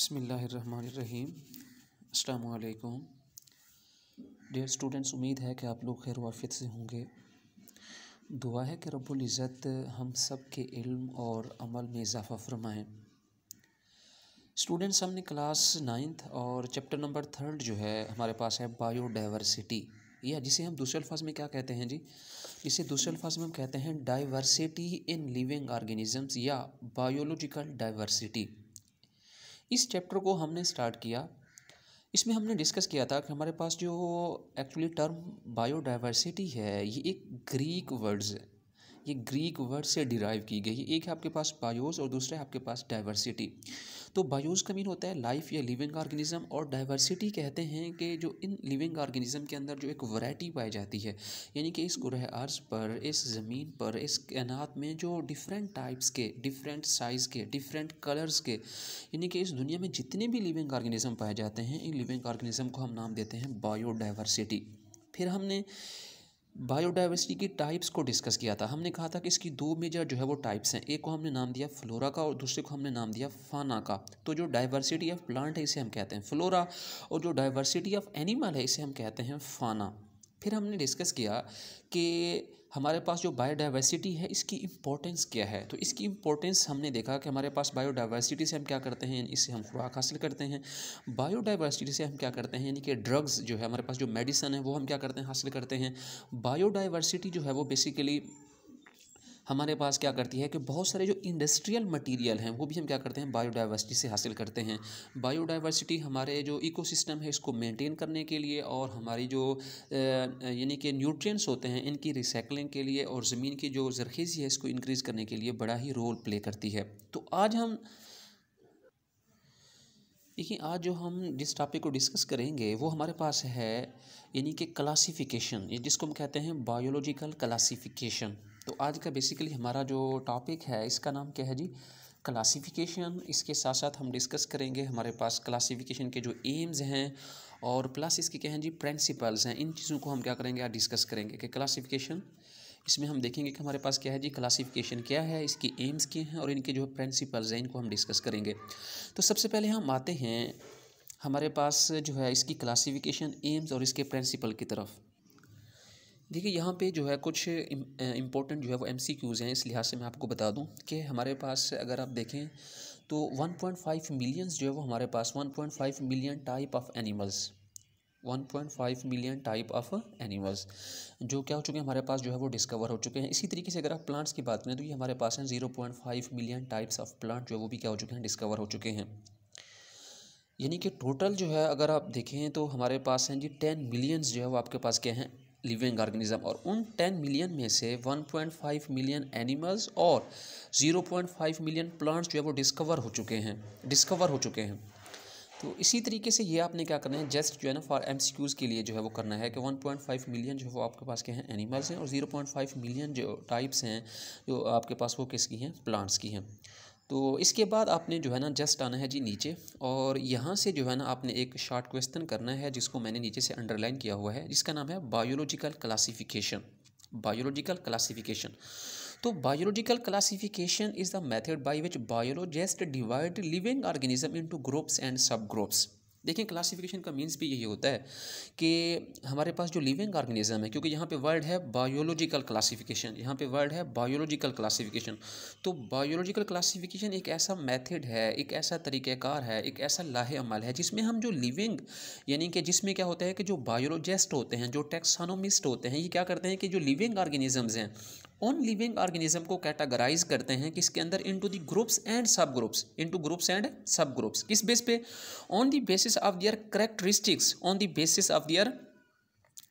बसमीम् अल्लाम dear students उम्मीद है कि आप लोग खैर वाफियत से होंगे दुआ है कि रब्ज़त हम सब के इल्म और अमल में इजाफ़ा फरमाएँ स्टूडेंट्स हमने क्लास नाइन्थ और चैप्टर नंबर थर्ड जो है हमारे पास है बायोडाइवर्सिटी या जिसे हम दूसरे अल्फाज में क्या कहते हैं जी जिसे दूसरे अल्फाज में हम कहते हैं डाइवर्सिटी इन लिविंग ऑर्गेनिजम्स या बायोलॉजिकल डाइवर्सिटी इस चैप्टर को हमने स्टार्ट किया इसमें हमने डिस्कस किया था कि हमारे पास जो एक्चुअली टर्म बायोडाइवर्सिटी है ये एक ग्रीक वर्ड्स है ये ग्रीक वर्ड से डिराइव की गई है एक है आपके पास बायोस और दूसरा है आपके पास डाइवर्सिटी तो बायोस का मीन होता है लाइफ या लिविंग ऑर्गेनिज्म और डाइवर्सिटी कहते हैं कि जो इन लिविंग ऑर्गेनिज्म के अंदर जो एक वैरायटी पाई जाती है यानी कि इस ग्रह अर्ज पर इस ज़मीन पर इस कैनात में जो डिफरेंट टाइप्स के डिफरेंट साइज़ के डिफरेंट कलर्स के यानी कि इस दुनिया में जितने भी लिविंग ऑर्गेनिज्म पाए जाते हैं इन लिविंग ऑर्गेनिज्म को हम नाम देते हैं बायोडाइवर्सिटी फिर हमने बायोडाइवर्सिटी की टाइप्स को डिस्कस किया था हमने कहा था कि इसकी दो मेजर जो है वो टाइप्स हैं एक को हमने नाम दिया फ्लोरा का और दूसरे को हमने नाम दिया फाना का तो जो डाइवर्सिटी ऑफ प्लांट है इसे हम कहते हैं फ्लोरा और जो डाइवर्सिटी ऑफ एनिमल है इसे हम कहते हैं फाना फिर हमने डिस्कस किया कि हमारे पास जो बायोडाइवर्सिटी है इसकी इम्पोर्टेंस क्या है तो इसकी इम्पोर्टेंस हमने देखा कि हमारे पास बायोडाइवर्सिटी से हम क्या करते हैं इससे हम खुराक हासिल करते हैं बायोडाइवर्सिटी से हम क्या करते हैं यानी कि ड्रग्स जो है हमारे पास जो मेडिसन है वो हम क्या करते हैं हासिल करते हैं बायोडाइवर्सिटी जो है वो बेसिकली हमारे पास क्या करती है कि बहुत सारे जो इंडस्ट्रियल मटेरियल हैं वो भी हम क्या करते हैं बायोडाइवर्सिटी से हासिल करते हैं बायोडाइवर्सिटी हमारे जो इकोसिस्टम है इसको मेंटेन करने के लिए और हमारी जो यानी कि न्यूट्रिएंट्स होते हैं इनकी रिसाइकलिंग के लिए और ज़मीन की जो जरखेज़ी है इसको इंक्रीज़ करने के लिए बड़ा ही रोल प्ले करती है तो आज हम देखिए आज जो हम जिस टॉपिक को डिस्कस करेंगे वो हमारे पास है यानी कि क्लासिफिकेशन जिसको हम कहते हैं बायोलॉजिकल क्लासिफिकेशन तो आज का बेसिकली हमारा जो टॉपिक है इसका नाम क्या है जी क्लासिफिकेशन इसके साथ साथ हम डिस्कस करेंगे हमारे पास क्लासिफिकेशन के जो एम्स हैं और प्लस इसके क्या हैं जी प्रिंसिपल्स हैं इन चीज़ों को हम क्या करेंगे आज डिस्कस करेंगे कि क्लासिफिकेशन इसमें हम देखेंगे कि हमारे पास क्या है जी क्लासिफिकेशन क्या है इसकी एम्स क्या हैं और इनके जो प्रिंसिपल्स हैं इनको हम डिस्कस करेंगे तो सबसे पहले हम आते हैं हमारे पास जो है इसकी क्लासिफिकेशन एम्स और इसके प्रिंसिपल की तरफ देखिए यहाँ पे जो है कुछ इम्पोर्टेंट जो है वो एम सी क्यूज़ हैं इस लिहाज से मैं आपको बता दूँ कि हमारे पास अगर आप देखें तो 1.5 मिलियंस जो है वो हमारे पास 1.5 million type of animals 1.5 million type of animals जो क्या हो चुके हैं हमारे पास जो है वो डिस्कवर हो चुके हैं इसी तरीके से अगर आप प्लांट्स की बात करें तो ये हमारे पास हैं 0.5 मिलियन टाइप्स ऑफ प्लांट जो है वो भी क्या हो चुके हैं डिस्कवर हो चुके हैं यानी कि टोटल जो है अगर आप देखें तो हमारे पास हैं जी टेन मिलियंस जो है वो आपके पास क्या हैं लिविंग ऑर्गेनिज्म और उन टेन मिलियन में से one point five million animals और zero point five million plants जो है वो डिस्कवर हो चुके हैं डिस्कवर हो चुके हैं तो इसी तरीके से ये आपने क्या करना है जस्ट जो है ना फॉर एम के लिए जो है वो करना है कि 1.5 मिलियन जो है वो आपके पास के हैं एनिमल्स हैं और 0.5 मिलियन जो टाइप्स हैं जो आपके पास वो किसकी हैं प्लांट्स की हैं तो इसके बाद आपने जो है ना जस्ट आना है जी नीचे और यहाँ से जो है ना आपने एक शॉर्ट क्वेश्चन करना है जिसको मैंने नीचे से अंडरलाइन किया हुआ है जिसका नाम है बायोलॉजिकल क्लासिफिकेशन बायोलॉजिकल क्लासिफिकेशन तो biological classification is the method by which biologist divide living organism into groups and sub groups देखिए क्लासिफिकेशन का मीन्स भी यही होता है कि हमारे पास जो लिविंग ऑर्गेनिज्म है क्योंकि यहाँ पे वर्ड है बायोलॉजिकल क्लासिफिकेशन यहाँ पे वर्ड है बायोलॉजिकल क्लासिफिकेशन तो बायोलॉजिकल क्लासिफिकेशन एक ऐसा मेथड है एक ऐसा तरीक़ाकार है एक ऐसा लाहे अमल है जिसमें हम जो लिविंग यानी कि जिसमें क्या होता है कि जो बायोलॉजिस्ट होते हैं जो टेक्सानोमिस्ट होते हैं ये क्या करते हैं कि जो लिविंग ऑर्गेनिज़म्स हैं ऑन लिविंग ऑर्गेनिज्म को कैटागराइज करते हैं किसके अंदर into the groups and sub groups into groups and sub groups किस बेस पे on the basis of their characteristics on the basis of their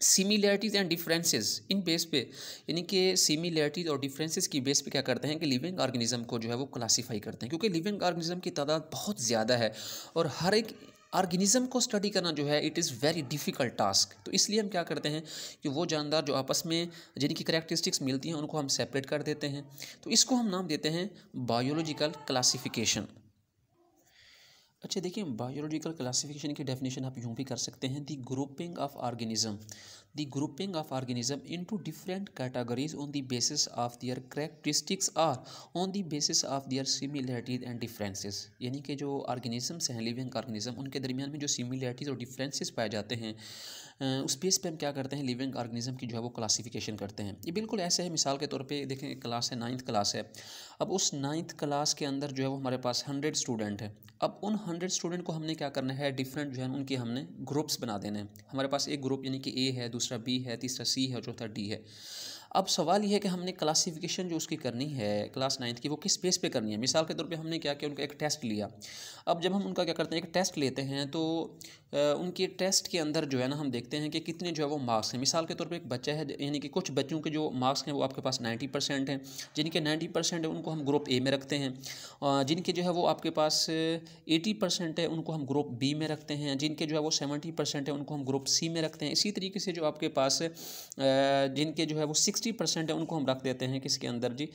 similarities and differences इन base पे यानी कि सिमिलैरिटीज़ और डिफरेंसेस की बेस पे क्या करते हैं कि लिविंग ऑर्गेनिज्म को जो है वो क्लासिफाई करते हैं क्योंकि लिविंग ऑर्गेनिज्म की तादाद बहुत ज़्यादा है और हर एक ऑर्गेनिज्म को स्टडी करना जो है it is very difficult task तो इसलिए हम क्या करते हैं कि वो जानदार जो आपस में जिनकी करेक्टरिस्टिक्स मिलती हैं उनको हम सेपरेट कर देते हैं तो इसको हम नाम देते हैं बायोलॉजिकल क्लासिफिकेशन अच्छा देखिए बायोलॉजिकल क्लासिफिकेशन की डेफिनेशन आप यूँ भी कर सकते हैं the grouping of organism the grouping of organism into different categories on the basis of their characteristics or on the basis of their similarities and differences यानी कि जो organisms हैं living organism उनके दरमियान में जो similarities और differences पाए जाते हैं उस बेस पे हम क्या करते हैं लिविंग ऑर्गेनिज्म की जो है वो क्लासिफिकेशन करते हैं ये बिल्कुल ऐसे है मिसाल के तौर पे देखें क्लास है नाइन्थ क्लास है अब उस नाइन्थ क्लास के अंदर जो है वो हमारे पास हंड्रेड स्टूडेंट है अब उन हंड्रेड स्टूडेंट को हमने क्या करना है डिफरेंट जो है उनके हमने ग्रुप्स बना देने हैं हमारे पास एक ग्रुप यानी कि ए है दूसरा दूसरा बी है तीसरा सी है और चौथा डी है अब सवाल यह है कि हमने क्लासिफिकेशन जो उसकी करनी है क्लास नाइन्थ की वो किस बेस पे करनी है मिसाल के तौर पे हमने क्या किया उनका एक टेस्ट लिया अब जब हम उनका क्या करते हैं एक टेस्ट लेते हैं तो उनके टेस्ट के अंदर जो है ना हम देखते हैं कि कितने जो है वो मार्क्स हैं मिसाल के तौर पर एक बच्चा है यानी कि कुछ बच्चों के जो मार्क्स हैं वो आपके पास नाइन्टी परसेंट हैं जिनके नाइन्टी परसेंट है उनको हम ग्रुप ए में रखते हैं जिनके जो है वो आपके पास एटी परसेंट है उनको हम ग्रुप बी में रखते हैं जिनके जो है वो सेवेंटी परसेंट है उनको हम ग्रुप सी में रखते हैं इसी तरीके से जो आपके पास जिनके जो है वो सिक्स सिक्सटी परसेंट है उनको हम रख देते हैं किसके अंदर जी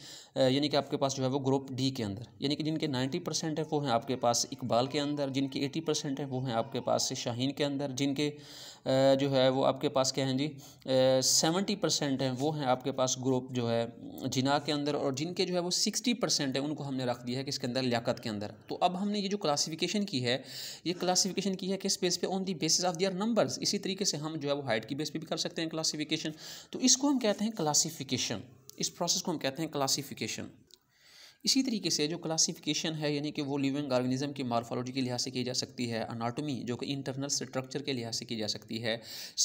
यानी कि आपके पास जो है वो ग्रुप डी के अंदर यानी कि जिनके नाइन्टी परसेंट है वो हैं आपके पास इकबाल के अंदर जिनके एटी परसेंट है वो हैं आपके पास शाहीन के अंदर जिनके जो है वो आपके पास क्या हैं जी सेवेंटी परसेंट हैं वो हैं आपके पास ग्रुप जो है जिना के अंदर और जिनके जो है वो सिक्सटी परसेंट हैं उनको हमने रख दिया है किसके अंदर लियाकत के अंदर तो अब हमने ये जो क्लासिफिकेशन की है ये क्लासिफिकेशन की है किस बेस पे on the basis of their numbers इसी तरीके से हम जो है वो हाइट की बेस पर भी कर सकते हैं क्लासीफिकेशन तो इसको हम कहते हैं क्लास क्लासिफिकेशन इस प्रोसेस को हम कहते हैं क्लासिफिकेशन इसी तरीके से जो क्लासिफिकेशन है यानी कि वो लिविंग ऑर्गेनिज्म की मार्फोलॉजी के लिहाज से की जा सकती है अनाटोमी जो कि इंटरनल स्ट्रक्चर के लिहाज से की जा सकती है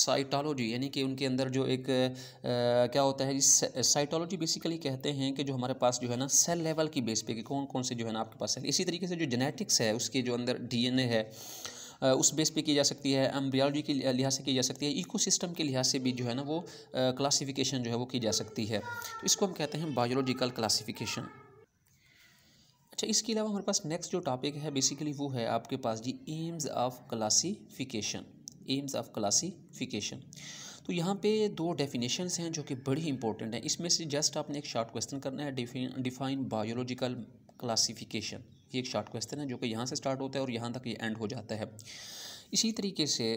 साइटोलॉजी यानी कि उनके अंदर जो एक आ, क्या होता है साइटोलॉजी बेसिकली कहते हैं कि जो हमारे पास जो है ना सेल लेवल की बेस पे कि कौन कौन से जो है ना आपके पास है इसी तरीके से जो जेनेटिक्स है उसके जो अंदर डी है उस बेस पे की जा सकती है एम्ब्रियोलॉजी के लिहाज से की जा सकती है इकोसिस्टम के लिहाज से भी जो है ना वो क्लासिफिकेशन जो है वो की जा सकती है तो इसको हम कहते हैं बायोलॉजिकल क्लासिफिकेशन अच्छा इसके अलावा हमारे पास नेक्स्ट जो टॉपिक है बेसिकली वो है आपके पास the aims of classification aims of classification तो यहाँ पे दो डेफिनेशंस हैं जो कि बड़ी इंपॉर्टेंट हैं इसमें से जस्ट आपने एक शॉर्ट क्वेश्चन करना है डिफाइन बायोलॉजिकल क्लासिफिकेशन ये एक शॉर्ट क्वेश्चन है जो कि यहाँ से स्टार्ट होता है और यहाँ तक ये एंड हो जाता है इसी तरीके से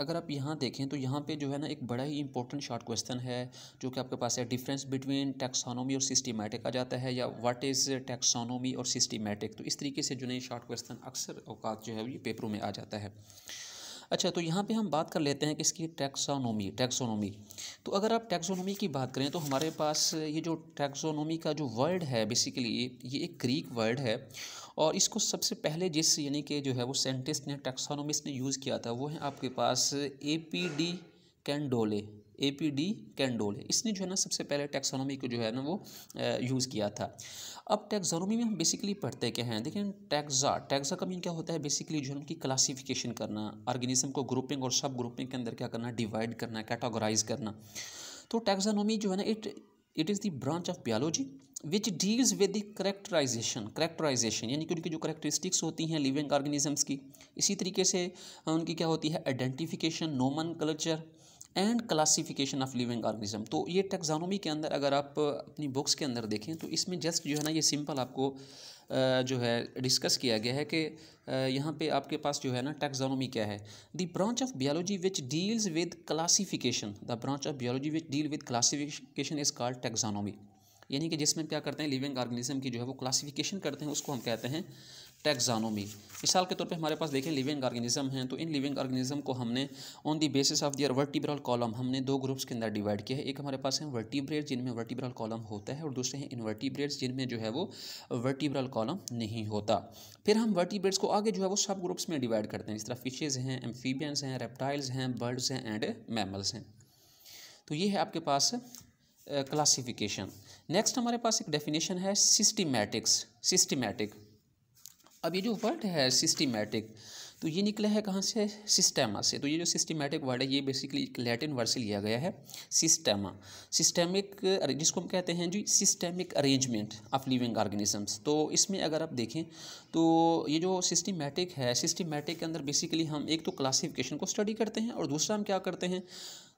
अगर आप यहाँ देखें तो यहाँ पे जो है ना एक बड़ा ही इंपॉर्टेंट शॉर्ट क्वेश्चन है जो कि आपके पास है डिफरेंस बिटवीन टैक्सोनोमी और सिस्टमेटिक आ जाता है या व्हाट इज़ टैक्सोनोमी और सिस्टमेटिक तो इस तरीके से जो नए शॉर्ट क्वेश्चन अक्सर अवकात जो है ये पेपरों में आ जाता है अच्छा तो यहाँ पे हम बात कर लेते हैं कि इसकी टैक्सोनोमी टैक्सोनोमी तो अगर आप टैक्सोनोमी की बात करें तो हमारे पास ये जो टैक्सोनोमी का जो वर्ड है बेसिकली ये एक ग्रीक वर्ड है और इसको सबसे पहले जिस यानी कि जो है वो साइंटिस्ट ने टैक्सोनोमिस्ट ने यूज़ किया था वो है आपके पास A P D Candolle A P D Candolle है इसने जो है ना सबसे पहले टैक्सोनॉमी को जो है ना वो यूज़ किया था अब टैक्सोनॉमी में हम बेसिकली पढ़ते क्या हैं देखें टैक्सा टैक्सा का मीन क्या होता है बेसिकली जो है उनकी क्लासिफिकेशन करना ऑर्गेनिज्म को ग्रुपिंग और सब ग्रुपिंग के अंदर क्या करना डिवाइड करना कैटागोराइज करना तो टैक्सानोमी जो है ना it it is the branch of biology which deals with the characterization characterization यानी कि उनकी जो करेक्टरिस्टिक्स होती हैं लिविंग ऑर्गेनिजम्स की इसी तरीके से उनकी क्या होती है identification nomenclature and classification of living organism तो ये टेक्सानोमी के अंदर अगर आप अपनी बुक्स के अंदर देखें तो इसमें जस्ट जो है ना ये सिंपल आपको जो है डिस्कस किया गया है कि यहाँ पे आपके पास जो है ना टेक्सानोमी क्या है the branch of biology which deals with classification the branch of biology which deal with classification is called taxonomy यानी कि जिसमें क्या करते हैं लिविंग ऑर्गेनिज्म की जो है वो क्लासिफिकेशन करते हैं उसको हम कहते हैं टैक्सानोमी मिसाल के तौर पे हमारे पास देखें लिविंग ऑर्गेनिज्म हैं तो इन लिविंग ऑर्गेनिज्म को हमने on the basis of their vertebral column हमने दो ग्रुप्स के अंदर डिवाइड किया है एक हमारे पास है वर्टिब्रेट जिनमें वर्टिब्रल कॉलम होता है और दूसरे हैं इनवर्टिब्रेट्स जिनमें जो है वो वर्टिब्रल कॉलम नहीं होता फिर हम वर्टिब्रेट्स को आगे जो है वो सब ग्रुप्स में डिवाइड करते हैं इस तरह फिशेज़ हैं एम्फीबियंस हैं रेप्टाइल्स हैं बर्ड्स हैं एंड मैमल्स हैं तो ये है आपके पास क्लासीफिकेशन नेक्स्ट हमारे पास एक डेफिनेशन है सिस्टमैटिक्स सिस्टमेटिक अब ये जो वर्ड है सिस्टमेटिक तो ये निकला है कहाँ से सिस्टेमा से तो ये जो सिस्टमेटिक वर्ड है ये बेसिकली एक लैटिन वर्ड से लिया गया है सिस्टेमा सिस्टेमिक जिसको हम कहते हैं the systemic arrangement of living organisms तो इसमें अगर आप देखें तो ये जो सिस्टमेटिक है सिस्टमेटिक के अंदर बेसिकली हम एक तो क्लासिफिकेशन को स्टडी करते हैं और दूसरा हम क्या करते हैं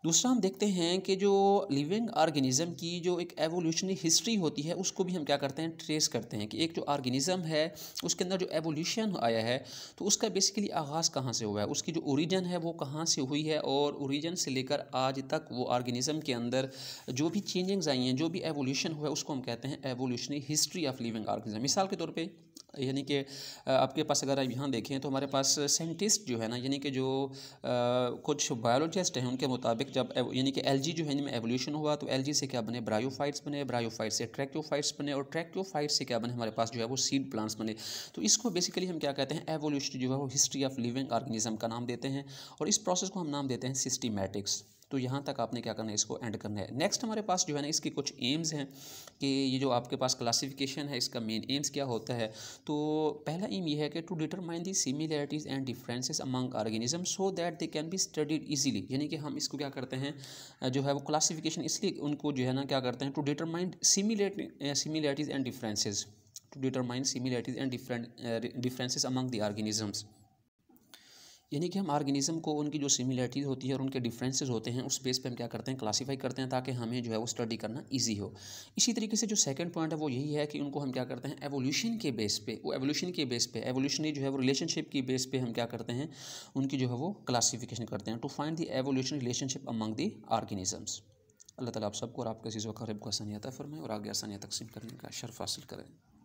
दूसरा हम देखते हैं कि जो लिविंग ऑर्गेनिज़म की जो एक एवोल्यूशनरी हिस्ट्री होती है उसको भी हम क्या करते हैं ट्रेस करते हैं कि एक जो ऑर्गेनिज़म है उसके अंदर जो एवोल्यूशन आया है तो उसका बेसिकली आगाज़ कहाँ से हुआ है उसकी जो ओरिजन है वो कहाँ से हुई है और ओरिजन से लेकर आज तक वो ऑर्गेनिज़म के अंदर जो भी चेंजिंग्स आई हैं जो भी एवोल्यूशन हुआ है उसको हम कहते हैं evolutionary history of living organism मिसाल के तौर पर यानी कि आपके पास अगर आप यहाँ देखें तो हमारे पास साइंटिस्ट जो है ना यानी कि जो आ, कुछ बायोलॉजिस्ट हैं उनके मुताबिक जब यानी कि एलजी जो है इनमें एवोल्यूशन हुआ तो एलजी से क्या बने ब्रायोफाइट्स बने ब्रायोफाइट से ट्रैक्टोफाइट्स बने और ट्रैक्योफाइट्स से क्या बने हमारे पास जो है वो सीड प्लांट्स बने तो इसको बेसिकली हम क्या कहते हैं एवोल्यूशन जो है वो हिस्ट्री ऑफ लिविंग ऑर्गेनिज्म का नाम देते हैं और इस प्रोसेस को हम नाम देते हैं सिस्टीमेटिक्स तो यहाँ तक आपने क्या करना है इसको एंड करना है नेक्स्ट हमारे पास जो है ना इसके कुछ एम्स हैं कि ये जो आपके पास क्लासिफिकेशन है इसका मेन एम्स क्या होता है तो पहला एम ये है कि to determine the similarities and differences among organism so that they can be studied easily यानी कि हम इसको क्या करते हैं जो है वो क्लासिफिकेशन इसलिए उनको जो है ना क्या करते हैं to determine similarities and differences to determine similarities and different differences among the organisms यानी कि हम ऑर्गेनिज्म को उनकी जो सिमिलरिटीज़ होती है और उनके डिफरेंसेस होते हैं उस बेस पे हम क्या करते हैं क्लासीफाई करते हैं ताकि हमें जो है वो स्टडी करना इजी हो इसी तरीके से जो सेकंड पॉइंट है वो यही है कि उनको हम क्या करते हैं एवोल्यूशन के बेस पे वो एवोल्यूशन के बेस पे एवोल्यूशनरी जो है वो रिलेशनशिप की बेस पे हम क्या करते हैं उनकी जो है वो क्लासीफिकेशन करते हैं to find the evolution relationship among the organisms अल्लाह ताला आप सबको और आपके चीज़ों का रब को आसानियत फरमाए और आगे आसानियत तकसीम करने का शर्फ हासिल करें